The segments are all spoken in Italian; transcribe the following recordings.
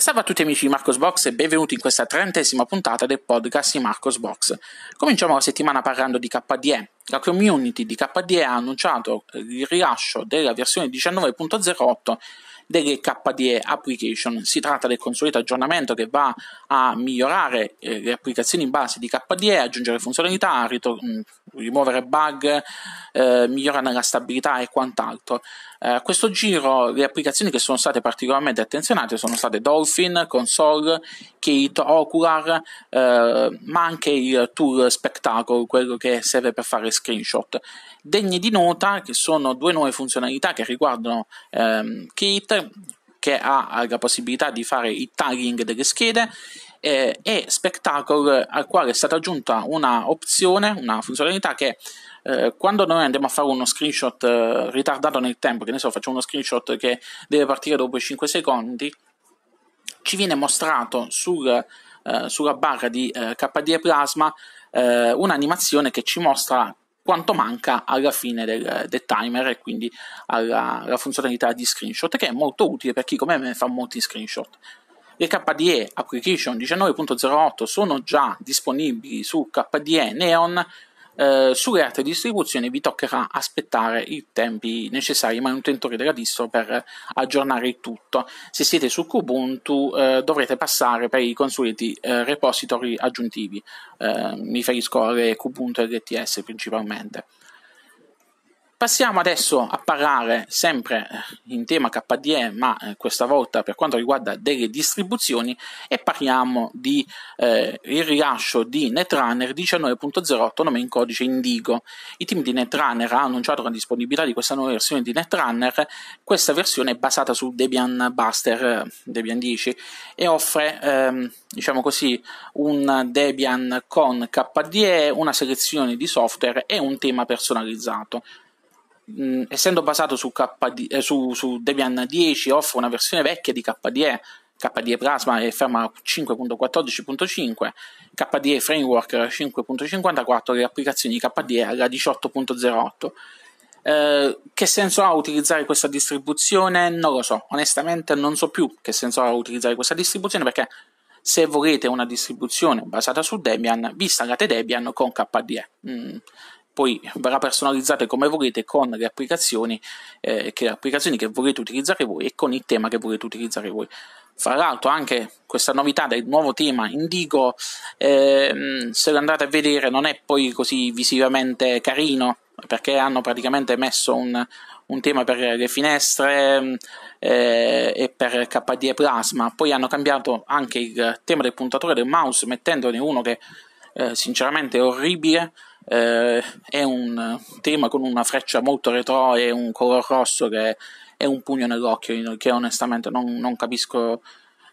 Salve a tutti amici di Marcos Box e benvenuti in questa trentesima puntata del podcast di Marcos Box. Cominciamo la settimana parlando di KDE, la community di KDE ha annunciato il rilascio della versione 19.08 delle KDE Application. Si tratta del consueto aggiornamento che va a migliorare eh, le applicazioni base di KDE, aggiungere funzionalità, ritor- mm, rimuovere bug, eh, migliorare la stabilità e quant'altro. Eh, questo giro le applicazioni che sono state particolarmente attenzionate sono state Dolphin, Console, Kate, Ocular, eh, ma anche il Tool Spectacle, quello che serve per fare screenshot. Degni di nota che sono due nuove funzionalità che riguardano ehm, Kit, che ha la possibilità di fare il tagging delle schede eh, e Spectacle al quale è stata aggiunta una opzione, una funzionalità che eh, quando noi andiamo a fare uno screenshot eh, ritardato nel tempo, che ne so, facciamo uno screenshot che deve partire dopo 5 secondi, ci viene mostrato sul, eh, sulla barra di KDE Plasma un'animazione che ci mostra quanto manca alla fine del, del timer e quindi alla, alla, funzionalità di screenshot che è molto utile per chi come me fa molti screenshot. Le KDE Application 19.08 sono già disponibili su KDE Neon eh, sulle altre distribuzioni vi toccherà aspettare i tempi necessari ai manutentori della distro per aggiornare il tutto. Se siete su Kubuntu eh, dovrete passare per i consueti eh, repository aggiuntivi, eh, mi riferisco alle Kubuntu LTS DTS principalmente. Passiamo adesso a parlare sempre eh, in tema KDE, ma eh, questa volta per quanto riguarda delle distribuzioni e parliamo di eh, il rilascio di Netrunner 19.08, nome in codice Indigo. I team di Netrunner hanno annunciato la disponibilità di questa nuova versione di Netrunner. Questa versione è basata su Debian Buster eh, Debian 10 e offre ehm, diciamo così, un Debian con KDE, una selezione di software e un tema personalizzato mh, mm, essendo basato su, KD, eh, su, su Debian 10 offre una versione vecchia di KDE KDE Plasma e Firma 5.14.5, KDE Framework 5.54 e le applicazioni KDE alla 18.08. Eh, che senso ha utilizzare questa distribuzione? Non lo so, onestamente non so più che senso ha utilizzare questa distribuzione perché se volete una distribuzione basata su Debian, vi installate Debian con KDE. Mm, poi verrà personalizzata come volete con le applicazioni, eh, che, applicazioni che volete utilizzare voi e con il tema che volete utilizzare voi. Fra l'altro anche questa novità del nuovo tema Indigo, ehm, se lo andate a vedere non è poi così visivamente carino, perché hanno praticamente messo un, un tema per le finestre eh, e per KDE Plasma. Poi hanno cambiato anche il tema del puntatore del mouse, mettendone uno che eh, sinceramente è orribile eh, è un tema con una freccia molto retro e un color rosso che è un pugno nell'occhio che onestamente non, non capisco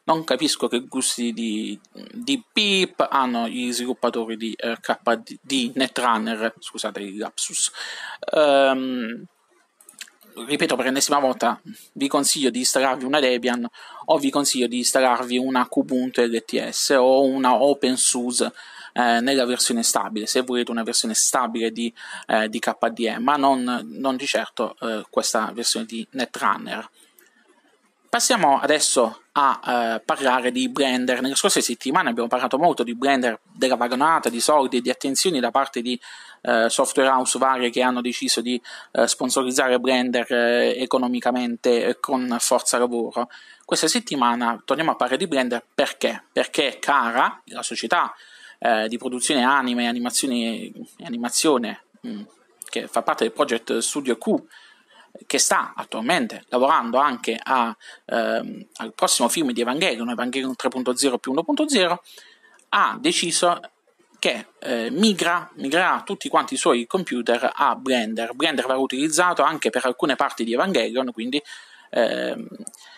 non capisco che gusti di, di beep hanno gli sviluppatori di RKD di Netrunner scusate il lapsus um, ripeto per l'ennesima volta, vi consiglio di installarvi una Debian o vi consiglio di installarvi una Kubuntu LTS o una OpenSUSE eh, nella versione stabile, se volete una versione stabile di, eh, di KDE, ma non, non di certo eh, questa versione di Netrunner. Passiamo adesso a eh, parlare di Blender. Nelle scorse settimane abbiamo parlato molto di Blender, della vagonata di soldi e di attenzioni da parte di eh, software house varie che hanno deciso di eh, sponsorizzare Blender eh, economicamente eh, con forza lavoro. Questa settimana torniamo a parlare di Blender perché? Perché Cara, la società eh, di produzione anime e animazione, mh, mm, che fa parte del project Studio Q, che sta attualmente lavorando anche a, ehm, al prossimo film di Evangelion, Evangelion 3.0 più 1.0, ha deciso che eh, migra, migrerà tutti quanti i suoi computer a Blender. Blender verrà utilizzato anche per alcune parti di Evangelion, quindi ehm,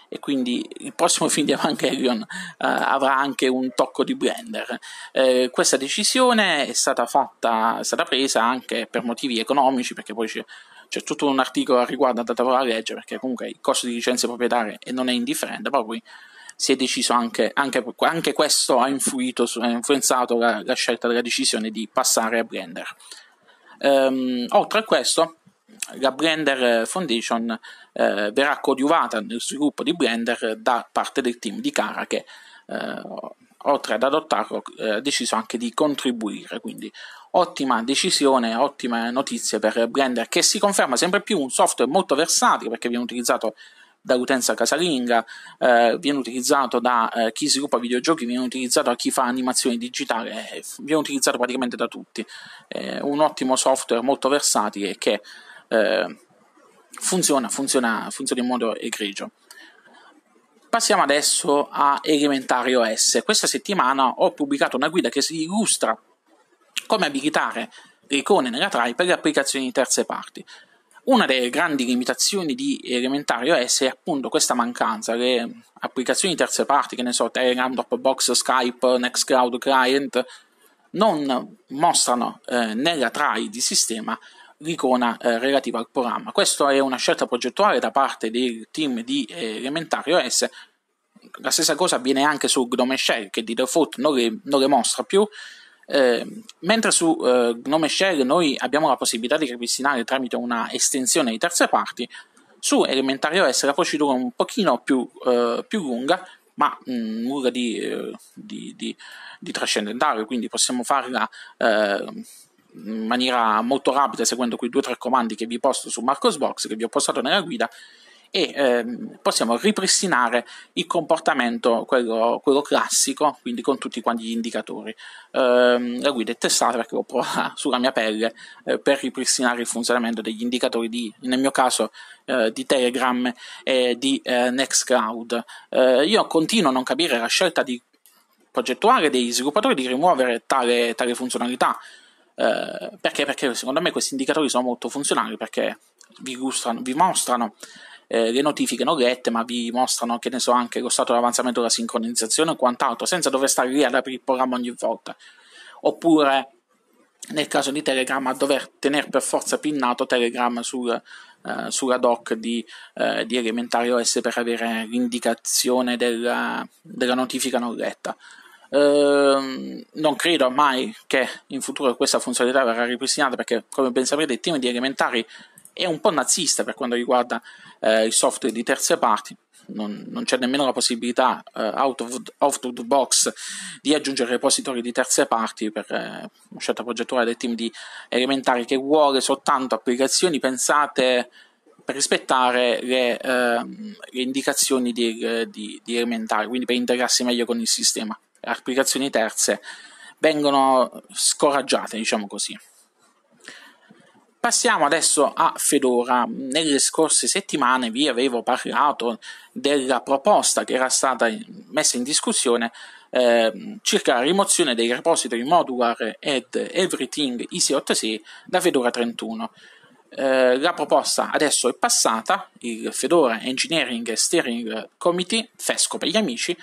e quindi il prossimo film di Evangelion eh, avrà anche un tocco di Blender. Eh, questa decisione è stata, fatta, è stata presa anche per motivi economici, perché poi c'è, c'è tutto un articolo a riguardo andato a leggere, perché comunque il costo di licenze proprietarie non è indifferente, proprio si è deciso anche, anche, anche questo ha, influito, ha influenzato la, la, scelta della decisione di passare a Blender. Um, oltre a questo, la Blender eh, Foundation eh, verrà coadiuvata nel sviluppo di Blender eh, da parte del team di Cara che eh, oltre ad adottarlo eh, ha deciso anche di contribuire, quindi ottima decisione, ottime notizie per Blender che si conferma sempre più un software molto versatile perché viene utilizzato dall'utenza casalinga, eh, viene utilizzato da eh, chi sviluppa videogiochi, viene utilizzato da chi fa animazione digitale, eh, viene utilizzato praticamente da tutti. un ottimo software molto versatile che eh, funziona, funziona, funziona in modo egregio. Passiamo adesso a Elementary OS. Questa settimana ho pubblicato una guida che si illustra come abilitare le icone nella trai per le applicazioni di terze parti. Una delle grandi limitazioni di Elementary OS è appunto questa mancanza. Le applicazioni di terze parti, che ne so, Telegram, Dropbox, Skype, Nextcloud Client, non mostrano eh, nella trai di sistema l'icona eh, relativa al programma. Questa è una scelta progettuale da parte del team di eh, Elementari OS. La stessa cosa avviene anche su Gnome Shell, che di default non le, non le mostra più. Eh, mentre su eh, Gnome Shell noi abbiamo la possibilità di ripristinare tramite una estensione di terze parti, su Elementary OS la procedura è un pochino più, eh, più lunga, ma mh, mm, nulla di, eh, di, di, di, trascendentale, quindi possiamo farla eh, in maniera molto rapida seguendo quei due o tre comandi che vi posto su Marcosbox, che vi ho postato nella guida e ehm, possiamo ripristinare il comportamento, quello, quello, classico, quindi con tutti quanti gli indicatori. Ehm, la guida è testata perché l'ho provata sulla mia pelle eh, per ripristinare il funzionamento degli indicatori di, nel mio caso, eh, di Telegram e di eh, Nextcloud. Eh, io continuo a non capire la scelta di progettuale dei sviluppatori di rimuovere tale, tale funzionalità eh, perché? Perché secondo me questi indicatori sono molto funzionali perché vi, gustano, vi mostrano eh, le notifiche non lette, ma vi mostrano che ne so anche lo stato d'avanzamento della sincronizzazione o quant'altro, senza dover stare lì ad aprire il programma ogni volta. Oppure nel caso di Telegram a dover tenere per forza pinnato Telegram sul, eh, sulla doc di, eh, di Elementari OS per avere l'indicazione della, della notifica non letta. Ehm, non credo mai che in futuro questa funzionalità verrà ripristinata perché, come ben saprete, il team di elementari è un po' nazista per quanto riguarda uh, il software di terze parti. Non, non c'è nemmeno la possibilità uh, out, of, out, of, the box di aggiungere repository di terze parti per eh, una scelta progettuale del team di elementari che vuole soltanto applicazioni pensate per rispettare le, ehm, le indicazioni di, di, di elementari, quindi per integrarsi meglio con il sistema applicazioni terze vengono scoraggiate, diciamo così. Passiamo adesso a Fedora. Nelle scorse settimane vi avevo parlato della proposta che era stata messa in discussione eh, circa la rimozione dei repository modular ed everything EasyOTC da Fedora 31. Eh, la proposta adesso è passata, il Fedora Engineering Steering Committee, FESCO per gli amici,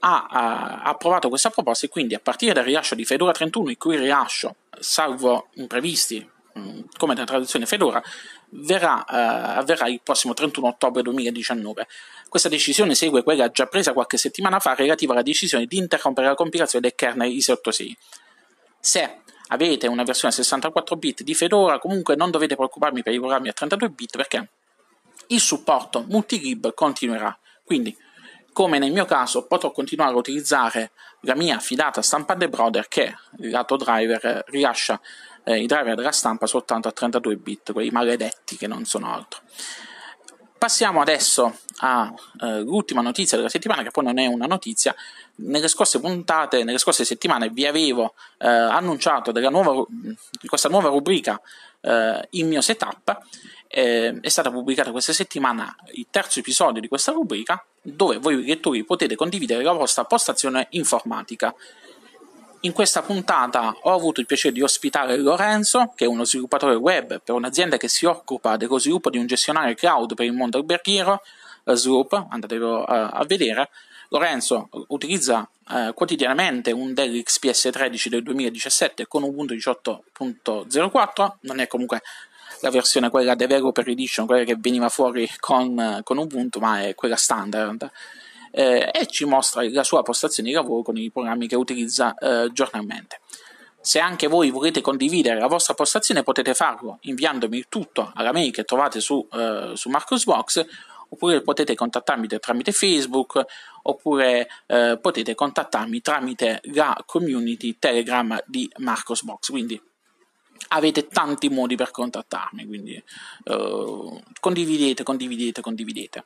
ha, ha approvato questa proposta e quindi a partire dal rilascio di Fedora 31, il cui rilascio, salvo imprevisti, mm, come nella traduzione Fedora, verrà, eh, avverrà il prossimo 31 ottobre 2019. Questa decisione segue quella già presa qualche settimana fa relativa alla decisione di interrompere la compilazione del kernel ISO 86 Se avete una versione 64 bit di Fedora, comunque non dovete preoccuparvi per i programmi a 32 bit perché il supporto multilib continuerà. Quindi come nel mio caso potrò continuare a utilizzare la mia fidata stampa The decoder che lato driver rilascia eh, i driver della stampa soltanto a 32 bit, quei maledetti che non sono altro. Passiamo adesso all'ultima eh, notizia della settimana, che poi non è una notizia. Nelle scorse puntate, nelle scorse settimane, vi avevo eh, annunciato nuova, questa nuova rubrica, eh, Il mio setup, eh, è stata pubblicata questa settimana il terzo episodio di questa rubrica dove voi lettori potete condividere la vostra postazione informatica. In questa puntata ho avuto il piacere di ospitare Lorenzo, che è uno sviluppatore web per un'azienda che si occupa dello sviluppo di un gestionario cloud per il mondo alberghiero, Sloop, andatevelo eh, a vedere. Lorenzo utilizza eh, quotidianamente un Dell XPS 13 del 2017 con Ubuntu 18.04, non è comunque la versione quella developer edition, quella che veniva fuori con, con Ubuntu, ma è quella standard. Eh, e ci mostra la sua postazione di lavoro con i programmi che utilizza eh, giornalmente. Se anche voi volete condividere la vostra postazione potete farlo inviandomi il tutto alla mail che trovate su, eh, su Marcosbox oppure potete contattarmi tramite Facebook oppure eh, potete contattarmi tramite la community Telegram di Marcosbox. Quindi avete tanti modi per contattarmi, quindi uh, condividete, condividete, condividete.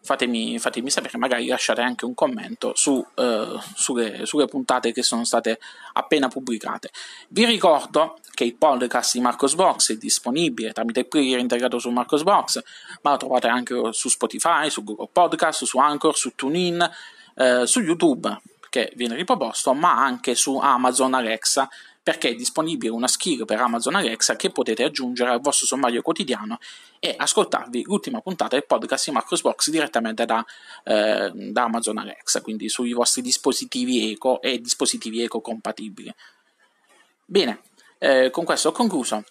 Fatemi, fatemi, sapere, magari lasciate anche un commento su, uh, eh, sulle, sulle, puntate che sono state appena pubblicate. Vi ricordo che il podcast di Marcosbox è disponibile tramite il player integrato su Marcosbox, ma lo trovate anche su Spotify, su Google Podcast, su Anchor, su TuneIn, uh, su YouTube che viene riproposto, ma anche su Amazon Alexa perché è disponibile una skill per Amazon Alexa che potete aggiungere al vostro sommario quotidiano e ascoltarvi l'ultima puntata del podcast di Marcos Box direttamente da, eh, da Amazon Alexa, quindi sui vostri dispositivi eco e dispositivi eco compatibili. Bene, eh, con questo ho concluso.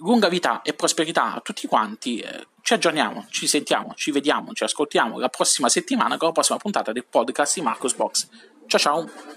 Lunga vita e prosperità a tutti quanti. Eh, ci aggiorniamo, ci sentiamo, ci vediamo, ci ascoltiamo la prossima settimana con la prossima puntata del podcast di Marcos Box. Ciao ciao!